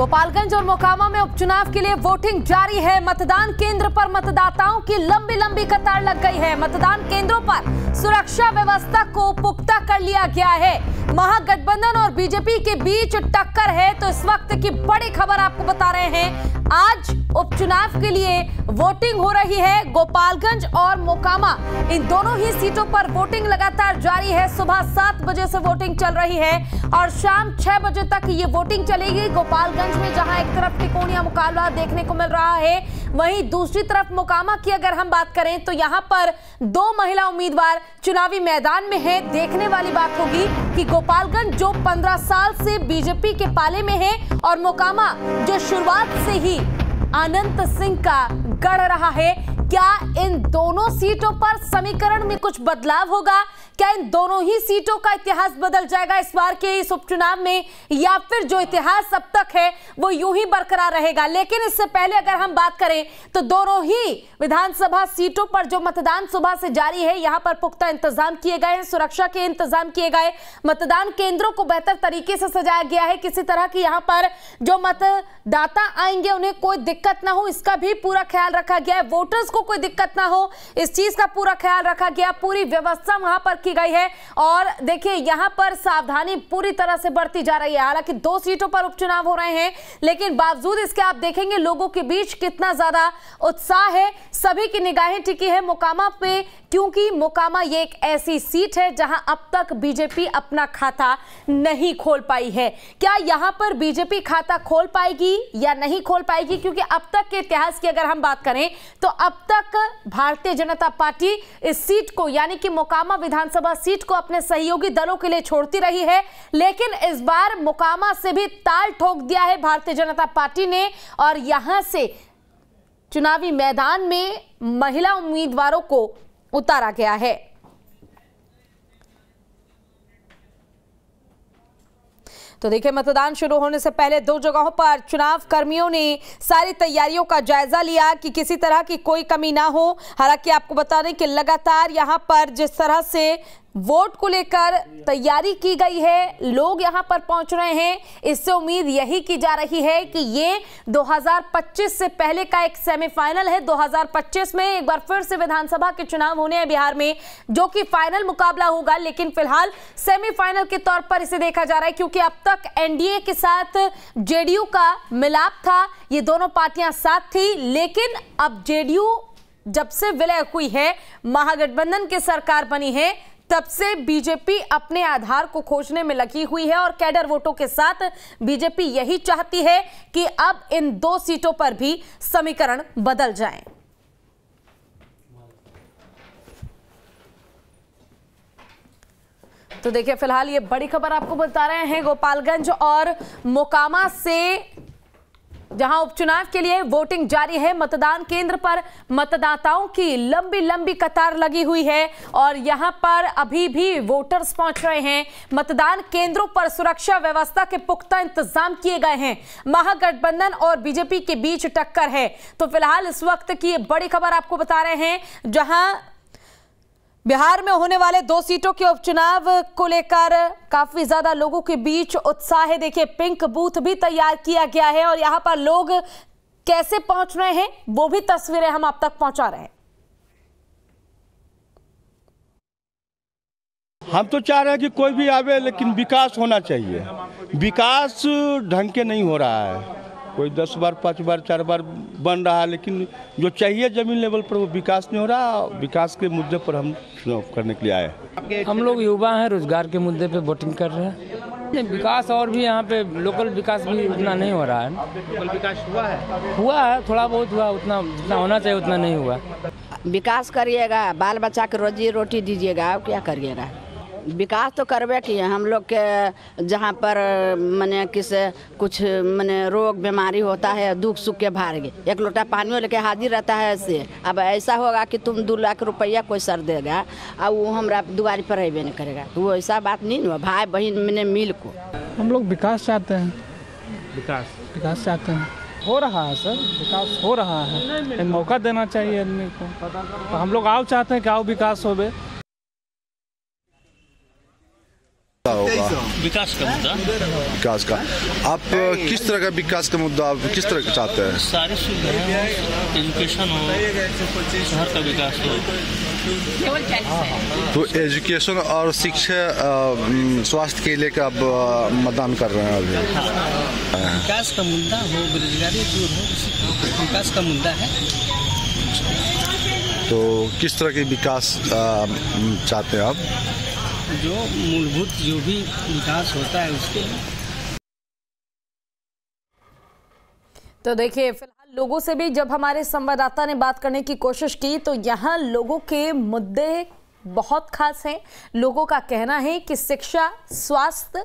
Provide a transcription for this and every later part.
गोपालगंज और मोकामा में उपचुनाव के लिए वोटिंग जारी है मतदान केंद्र पर मतदाताओं की लंबी लंबी कतार लग गई है मतदान केंद्रों पर सुरक्षा व्यवस्था को पुख्ता कर लिया गया है महागठबंधन और बीजेपी के बीच टक्कर है तो इस वक्त की बड़ी खबर आपको बता रहे हैं आज उपचुनाव के लिए वोटिंग हो रही है गोपालगंज और मोकामा इन दोनों ही सीटों पर वोटिंग लगातार जारी है सुबह सात बजे से वोटिंग चल रही है और शाम छह बजे तक ये वोटिंग चलेगी गोपालगंज में जहां एक तरफ त्रिकोणीय मुकाबला देखने को मिल रहा है वहीं दूसरी तरफ मोकामा की अगर हम बात करें तो यहाँ पर दो महिला उम्मीदवार चुनावी मैदान में है देखने वाली बात होगी कि गोपालगंज जो पंद्रह साल से बीजेपी के पाले में है और मोकामा जो शुरुआत से ही अनंत सिंह का गढ़ रहा है क्या इन दोनों सीटों पर समीकरण में कुछ बदलाव होगा क्या इन दोनों ही सीटों का इतिहास बदल जाएगा इस बार के इस उपचुनाव में या फिर जो इतिहास अब तक है वो यूं ही बरकरार रहेगा लेकिन इससे पहले अगर हम बात करें तो दोनों ही विधानसभा सीटों पर जो मतदान सुबह से जारी है यहां पर पुख्ता इंतजाम किए गए हैं सुरक्षा के इंतजाम किए गए मतदान केंद्रों को बेहतर तरीके से सजाया गया है किसी तरह की यहाँ पर जो मतदाता आएंगे उन्हें कोई दिक्कत ना हो इसका भी पूरा ख्याल रखा गया है वोटर्स को कोई दिक्कत ना हो इस चीज का पूरा ख्याल रखा गया पूरी व्यवस्था वहां पर की की गई है और देखिए यहां पर सावधानी पूरी तरह से बढ़ती जा रही है हालांकि दो सीटों पर उपचुनाव हो रहे हैं लेकिन बावजूद इसके आप देखेंगे लोगों के बीच कितना ज्यादा उत्साह है सभी की निगाहें टिकी है मुकामा पे क्योंकि मोकामा ये एक ऐसी सीट है जहां अब तक बीजेपी अपना खाता नहीं खोल पाई है क्या यहां पर बीजेपी खाता खोल पाएगी या नहीं खोल पाएगी क्योंकि अब तक के इतिहास की अगर हम बात करें तो अब तक भारतीय जनता पार्टी इस सीट को यानी कि मोकामा विधानसभा सीट को अपने सहयोगी दलों के लिए छोड़ती रही है लेकिन इस बार मोकामा से भी ताल ठोक दिया है भारतीय जनता पार्टी ने और यहां से चुनावी मैदान में महिला उम्मीदवारों को उतारा गया है तो देखिए मतदान शुरू होने से पहले दो जगहों पर चुनाव कर्मियों ने सारी तैयारियों का जायजा लिया कि किसी तरह की कोई कमी ना हो हालांकि आपको बता दें कि लगातार यहां पर जिस तरह से वोट को लेकर तैयारी की गई है लोग यहां पर पहुंच रहे हैं इससे उम्मीद यही की जा रही है कि ये 2025 से पहले का एक सेमीफाइनल है 2025 में एक बार फिर से विधानसभा के चुनाव होने हैं बिहार में जो कि फाइनल मुकाबला होगा लेकिन फिलहाल सेमीफाइनल के तौर पर इसे देखा जा रहा है क्योंकि अब तक एनडीए के साथ जेडीयू का मिलाप था ये दोनों पार्टियां साथ थी लेकिन अब जेडीयू जब से विलय हुई है महागठबंधन की सरकार बनी है तब से बीजेपी अपने आधार को खोजने में लगी हुई है और कैडर वोटों के साथ बीजेपी यही चाहती है कि अब इन दो सीटों पर भी समीकरण बदल जाए तो देखिए फिलहाल ये बड़ी खबर आपको बता रहे हैं गोपालगंज और मोकामा से जहां उपचुनाव के लिए वोटिंग जारी है मतदान केंद्र पर मतदाताओं की लंबी लंबी कतार लगी हुई है और यहां पर अभी भी वोटर्स पहुंच रहे हैं मतदान केंद्रों पर सुरक्षा व्यवस्था के पुख्ता इंतजाम किए गए हैं महागठबंधन और बीजेपी के बीच टक्कर है तो फिलहाल इस वक्त की बड़ी खबर आपको बता रहे हैं जहां बिहार में होने वाले दो सीटों के उपचुनाव को लेकर काफी ज्यादा लोगों के बीच उत्साह है देखिए पिंक बूथ भी तैयार किया गया है और यहाँ पर लोग कैसे पहुंच रहे हैं वो भी तस्वीरें हम आप तक पहुंचा रहे हैं हम तो चाह रहे हैं कि कोई भी आवे लेकिन विकास होना चाहिए विकास ढंग के नहीं हो रहा है कोई दस बार पाँच बार चार बार बन रहा है लेकिन जो चाहिए जमीन लेवल पर वो विकास नहीं हो रहा विकास के मुद्दे पर हम चुनाव करने के लिए आए हम लोग युवा हैं रोजगार के मुद्दे पे वोटिंग कर रहे हैं विकास और भी यहाँ पे लोकल विकास भी उतना नहीं हो रहा है लोकल विकास हुआ है हुआ है थोड़ा बहुत हुआ उतना जितना होना चाहिए उतना नहीं हुआ विकास करिएगा बाल बच्चा के रोजी रोटी दीजिएगा क्या करिएगा विकास तो करबे किए हम लोग के जहाँ पर मैंने किस कुछ मैंने रोग बीमारी होता है दुख सुख के भार गए एक लोटा पानी लेके हाजिर रहता है ऐसे अब ऐसा होगा कि तुम दो लाख रुपया कोई सर देगा और वो हमारा दुआरी पर रहबे नहीं करेगा तो वो ऐसा बात नहीं ना भाई बहन मैंने मिल को हम लोग विकास चाहते हैं विकास विकास चाहते हैं हो रहा है सर विकास हो रहा है मौका देना चाहिए आदमी को तो हम लोग आओ चाहते हैं कि आओ विकास हो विकास का मुद्दा विकास का आप किस तरह का विकास का मुद्दा आप किस तरह का चाहते हैं सारी सुविधाएं एजुकेशन हो शहर का विकास हो तो एजुकेशन और शिक्षा स्वास्थ्य के लिए आप मतदान कर रहे हैं अभी हाँ। विकास का मुद्दा हो बेरोजगारी दूर हो विकास का मुद्दा है तो किस तरह के विकास चाहते हैं आप जो मूलभूत जो भी विकास होता है उसके तो देखिए फिलहाल लोगों से भी जब हमारे संवाददाता ने बात करने की कोशिश की तो यहाँ लोगों के मुद्दे बहुत खास हैं लोगों का कहना है कि शिक्षा स्वास्थ्य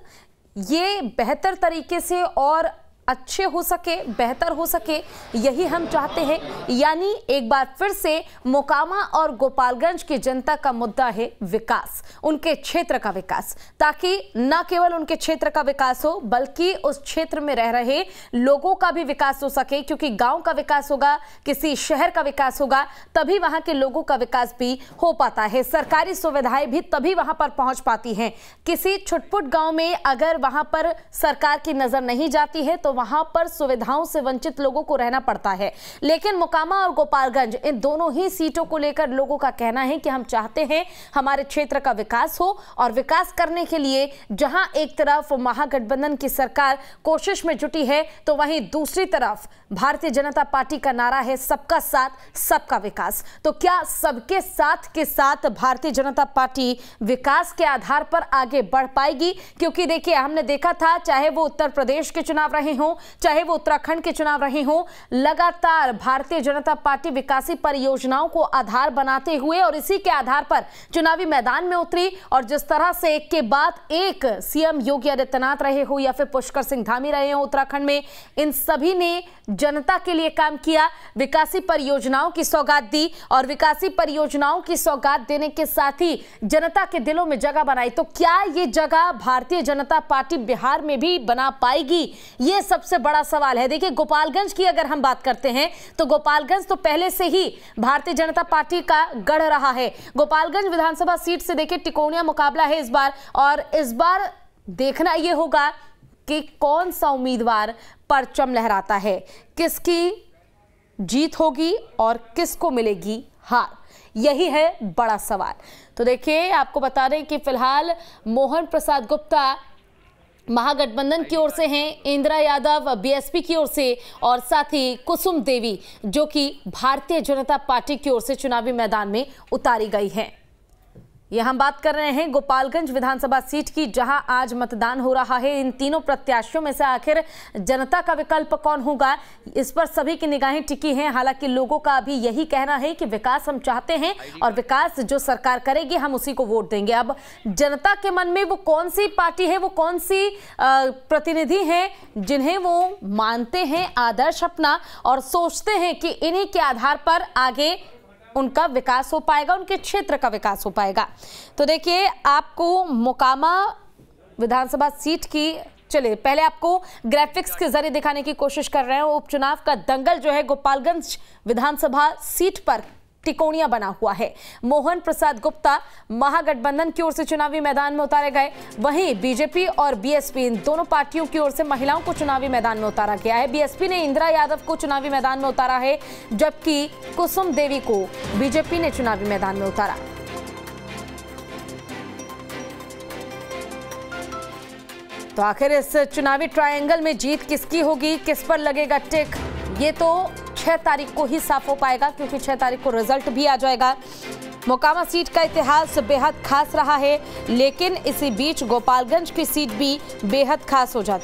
ये बेहतर तरीके से और अच्छे हो सके बेहतर हो सके यही हम चाहते हैं यानी एक बार फिर से मोकामा और गोपालगंज की जनता का मुद्दा है विकास उनके क्षेत्र का विकास ताकि न केवल उनके क्षेत्र का विकास हो बल्कि उस क्षेत्र में रह रहे लोगों का भी विकास हो सके क्योंकि गांव का विकास होगा किसी शहर का विकास होगा तभी वहां के लोगों का विकास भी हो पाता है सरकारी सुविधाएं भी तभी वहां पर पहुंच पाती हैं किसी छुटपुट गांव में अगर वहां पर सरकार की नजर नहीं जाती है तो वहां पर सुविधाओं से वंचित लोगों को रहना पड़ता है लेकिन मोकामा और गोपालगंज इन दोनों ही सीटों को लेकर लोगों का कहना है कि हम चाहते हैं हमारे क्षेत्र का विकास हो और विकास करने के लिए जहां एक तरफ महागठबंधन की सरकार कोशिश में जुटी है तो वहीं दूसरी तरफ भारतीय जनता पार्टी का नारा है सबका साथ सबका विकास तो क्या सबके साथ के साथ भारतीय जनता पार्टी विकास के आधार पर आगे बढ़ पाएगी क्योंकि देखिए हमने देखा था चाहे वो उत्तर प्रदेश के चुनाव रहे हो हो चाहे वो उत्तराखंड के चुनाव रहे हो लगातार भारतीय जनता पार्टी विकासी परियोजनाओं को आधार बनाते हुए और इसी के आधार पर चुनावी मैदान में उतरी और जिस तरह से एक के बाद एक सीएम योगी आदित्यनाथ रहे हो या फिर पुष्कर सिंह धामी रहे हो उत्तराखंड में इन सभी ने जनता के लिए काम किया विकासी परियोजनाओं की सौगात दी और विकासी परियोजनाओं की सौगात देने के साथ ही जनता के दिलों में जगह बनाई तो क्या ये जगह भारतीय जनता पार्टी बिहार में भी बना पाएगी ये सब सबसे बड़ा सवाल है देखिए गोपालगंज की अगर हम बात करते हैं तो गोपालगंज तो पहले से ही भारतीय जनता पार्टी का गढ़ रहा है गोपालगंज विधानसभा सीट से देखिए टिकोनिया मुकाबला है इस बार और इस बार देखना यह होगा कि कौन सा उम्मीदवार परचम लहराता है किसकी जीत होगी और किसको मिलेगी हार यही है बड़ा सवाल तो देखिए आपको बता दें कि फिलहाल मोहन प्रसाद गुप्ता महागठबंधन की ओर से हैं इंदिरा यादव बीएसपी की ओर से और साथ ही कुसुम देवी जो कि भारतीय जनता पार्टी की ओर से चुनावी मैदान में उतारी गई हैं ये हम बात कर रहे हैं गोपालगंज विधानसभा सीट की जहां आज मतदान हो रहा है इन तीनों प्रत्याशियों में से आखिर जनता का विकल्प कौन होगा इस पर सभी की निगाहें टिकी हैं हालांकि लोगों का अभी यही कहना है कि विकास हम चाहते हैं और विकास जो सरकार करेगी हम उसी को वोट देंगे अब जनता के मन में वो कौन सी पार्टी है वो कौन सी प्रतिनिधि हैं जिन्हें वो मानते हैं आदर्श अपना और सोचते हैं कि इन्हीं के आधार पर आगे उनका विकास हो पाएगा उनके क्षेत्र का विकास हो पाएगा तो देखिए आपको मोकामा विधानसभा सीट की चलिए पहले आपको ग्राफिक्स के जरिए दिखाने की कोशिश कर रहे हैं उपचुनाव का दंगल जो है गोपालगंज विधानसभा सीट पर तिकोणिया बना हुआ है मोहन प्रसाद गुप्ता महागठबंधन की ओर से चुनावी मैदान में उतारे गए वहीं बीजेपी और बीएसपी इन दोनों पार्टियों की ओर से महिलाओं को चुनावी मैदान में उतारा गया है बीएसपी ने इंदिरा यादव को चुनावी मैदान में उतारा है जबकि कुसुम देवी को बीजेपी ने चुनावी मैदान में उतारा तो आखिर इस चुनावी ट्रायंगल में जीत किसकी होगी किस पर लगेगा टिक ये तो छह तारीख को ही साफ हो पाएगा क्योंकि छह तारीख को रिजल्ट भी आ जाएगा मोकामा सीट का इतिहास बेहद खास रहा है लेकिन इसी बीच गोपालगंज की सीट भी बेहद खास हो जाती